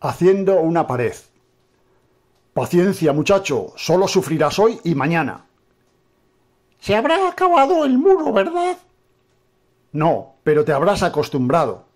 haciendo una pared. Paciencia, muchacho, solo sufrirás hoy y mañana. Se habrá acabado el muro, ¿verdad? No, pero te habrás acostumbrado.